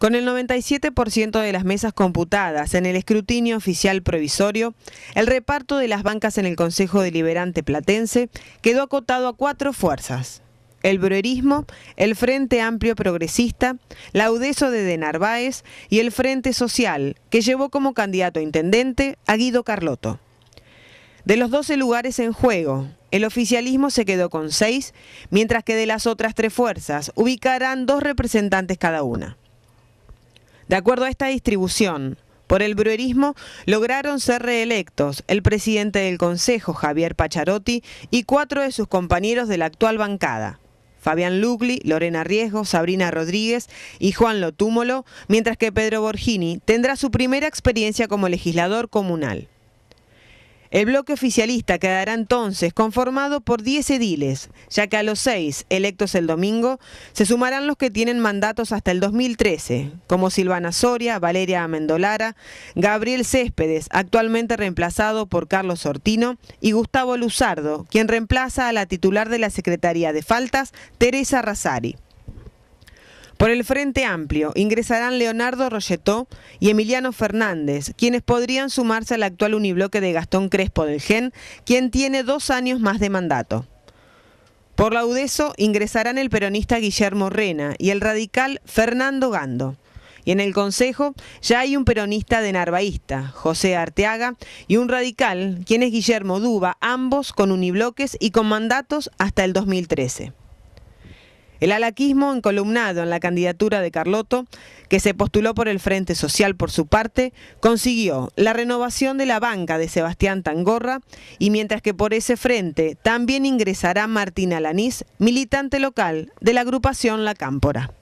Con el 97% de las mesas computadas en el escrutinio oficial provisorio, el reparto de las bancas en el Consejo Deliberante Platense quedó acotado a cuatro fuerzas. El Bruerismo, el Frente Amplio Progresista, la UDESO de, de Narváez y el Frente Social, que llevó como candidato a intendente a Guido Carlotto. De los 12 lugares en juego, el oficialismo se quedó con seis, mientras que de las otras tres fuerzas ubicarán dos representantes cada una. De acuerdo a esta distribución, por el bruerismo lograron ser reelectos el presidente del Consejo, Javier Pacharotti, y cuatro de sus compañeros de la actual bancada. Fabián Lugli, Lorena Riesgo, Sabrina Rodríguez y Juan Lotúmolo, mientras que Pedro Borgini tendrá su primera experiencia como legislador comunal. El bloque oficialista quedará entonces conformado por 10 ediles, ya que a los 6 electos el domingo se sumarán los que tienen mandatos hasta el 2013, como Silvana Soria, Valeria Amendolara, Gabriel Céspedes, actualmente reemplazado por Carlos Sortino, y Gustavo Luzardo, quien reemplaza a la titular de la Secretaría de Faltas, Teresa Razari. Por el Frente Amplio ingresarán Leonardo Rochetó y Emiliano Fernández, quienes podrían sumarse al actual unibloque de Gastón Crespo del GEN, quien tiene dos años más de mandato. Por la UDESO ingresarán el peronista Guillermo Rena y el radical Fernando Gando. Y en el Consejo ya hay un peronista de Narvaísta, José Arteaga, y un radical, quien es Guillermo Duba, ambos con unibloques y con mandatos hasta el 2013. El alaquismo encolumnado en la candidatura de Carlotto, que se postuló por el Frente Social por su parte, consiguió la renovación de la banca de Sebastián Tangorra y mientras que por ese frente también ingresará Martín Alanís, militante local de la agrupación La Cámpora.